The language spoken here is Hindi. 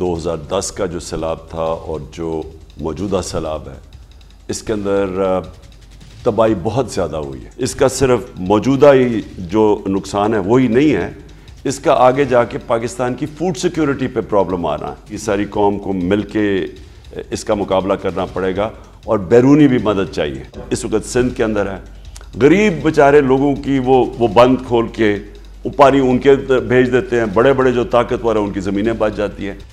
2010 का जो सैलाब था और जो मौजूदा सैलाब है इसके अंदर तबाही बहुत ज़्यादा हुई है इसका सिर्फ मौजूदा ही जो नुकसान है वही नहीं है इसका आगे जाके पाकिस्तान की फूड सिक्योरिटी पे प्रॉब्लम आ रहा है ये सारी कौम को मिल के इसका मुकाबला करना पड़ेगा और बैरूनी भी मदद चाहिए इस वक्त सिंध के अंदर है गरीब बेचारे लोगों की वो वो बंद खोल के पानी उनके भेज देते हैं बड़े बड़े जो ताकतवर हैं उनकी ज़मीनें बच जाती हैं